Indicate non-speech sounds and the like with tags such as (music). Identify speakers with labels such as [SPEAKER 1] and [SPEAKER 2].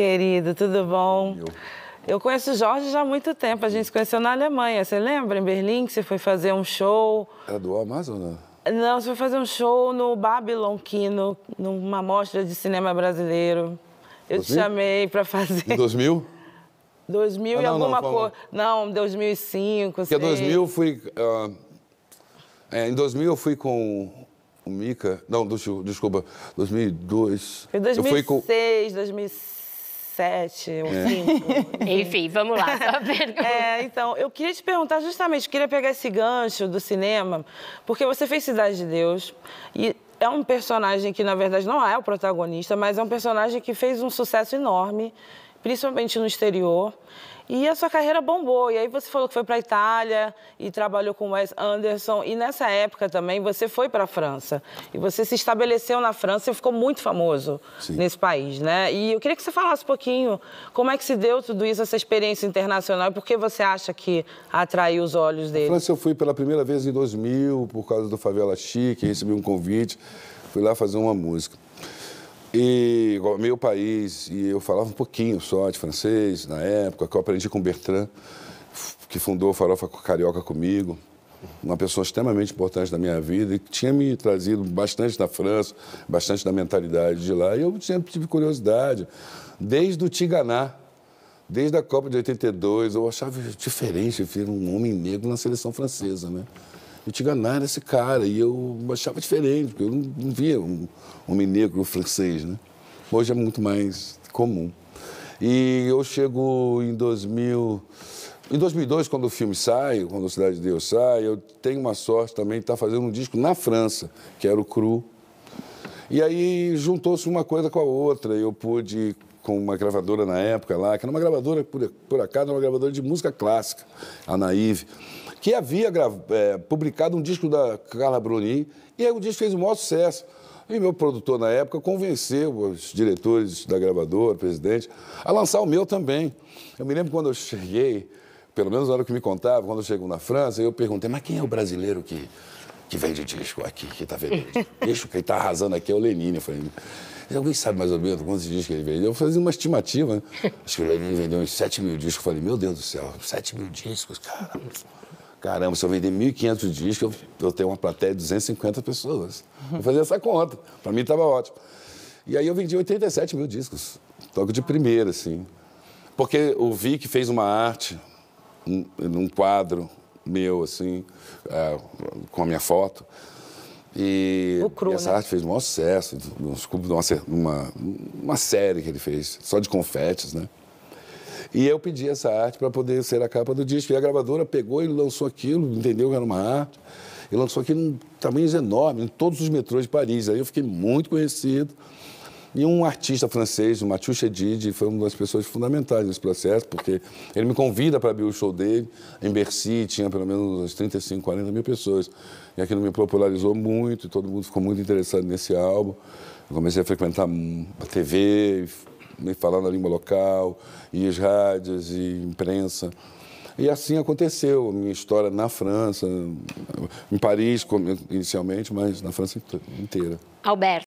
[SPEAKER 1] querido, tudo bom? Eu. conheço o Jorge já há muito tempo, a gente se conheceu na Alemanha. Você lembra, em Berlim, que você foi fazer um show? Era do Amazonas? Não, você foi fazer um show no Babylon Kino, numa mostra de cinema brasileiro. Eu 2000? te chamei para fazer. Em 2000? 2000 ah, não, e alguma coisa. Não, 2005. Porque 2000 eu
[SPEAKER 2] fui. Uh... É, em 2000 eu fui com o Mica. Não, desculpa, 2002. Foi 2006, eu fui com...
[SPEAKER 1] 2007 sete, um é. cinco. (laughs) Enfim, vamos lá, (laughs) É, então, eu queria te perguntar justamente, queria pegar esse gancho do cinema, porque você fez Cidade de Deus e é um personagem que, na verdade, não é o protagonista, mas é um personagem que fez um sucesso enorme, principalmente no exterior. E a sua carreira bombou. E aí você falou que foi para a Itália e trabalhou com Wes Anderson. E nessa época também você foi para a França. E você se estabeleceu na França e ficou muito famoso Sim. nesse país, né? E eu queria que você falasse um pouquinho como é que se deu tudo isso, essa experiência internacional, e por que você acha que atraiu os olhos dele? Na França
[SPEAKER 2] eu fui pela primeira vez em 2000, por causa do Favela Chique, recebi um convite, fui lá fazer uma música. E meu país, e eu falava um pouquinho só de francês na época, que eu aprendi com Bertrand que fundou o Farofa Carioca comigo, uma pessoa extremamente importante da minha vida e que tinha me trazido bastante da França, bastante da mentalidade de lá. E eu sempre tive curiosidade, desde o Tiganá, desde a Copa de 82, eu achava diferente ver um homem negro na seleção francesa, né? o Tiganá era esse cara e eu achava diferente, porque eu não, via um homem negro francês, né? Hoje é muito mais comum. E eu chego em 2000 em 2002, quando o filme sai, quando a Cidade de Deus sai, eu tenho uma sorte também de estar tá fazendo um disco na França, que era o Cru. E aí juntou-se uma coisa com a outra. Eu pude, com uma gravadora na época lá, que era uma gravadora, por, por acaso, uma gravadora de música clássica, a Naive, que havia é, publicado um disco da Carla Bruni, e aí o disco fez o maior sucesso. E meu produtor, na época, convenceu os diretores da gravadora, o presidente, a lançar o meu também. Eu me lembro quando eu cheguei, pelo menos na hora que me contava, quando eu chego na França, eu perguntei, mas quem é o brasileiro que, que vende disco aqui, que está vendendo disco? (laughs) Quem está arrasando aqui é o Lenine. Eu falei, alguém sabe mais ou menos quantos discos ele vendeu? Eu fazia uma estimativa, né? (laughs) Acho que o Lenine vendeu uns 7 mil discos. Eu falei, meu Deus do céu, 7 mil discos, caramba. Caramba, se eu vender 1.500 discos, eu, eu, tenho uma plateia de 250 pessoas. Vou uhum. fazer essa conta. Para mim estava ótimo. E aí eu vendi 87 mil discos. Toco de primeira, assim. Porque o Vic fez uma arte num quadro meu, assim, uh, com a minha foto. E, cru, e essa né? arte fez o maior sucesso, desculpa, uma, uma série que ele fez, só de confetes, né? E eu pedi essa arte para poder ser a capa do disco. E a gravadora pegou e lançou aquilo, entendeu que era uma arte. E lançou aquilo em tamanhos enormes, em todos os metrôs de Paris. Aí eu fiquei muito conhecido. E um artista francês, o Mathieu Chedid, foi uma das pessoas fundamentais nesse processo, porque ele me convida para abrir o show dele. Em Bercy tinha pelo menos umas 35, 40 mil pessoas. E aquilo me popularizou muito, e todo mundo ficou muito interessado nesse álbum. Eu comecei a frequentar a TV, me falar na língua local, e as rádios, e imprensa. E assim aconteceu, a minha história na França, em Paris inicialmente, mas na França inteira.
[SPEAKER 1] Alberto,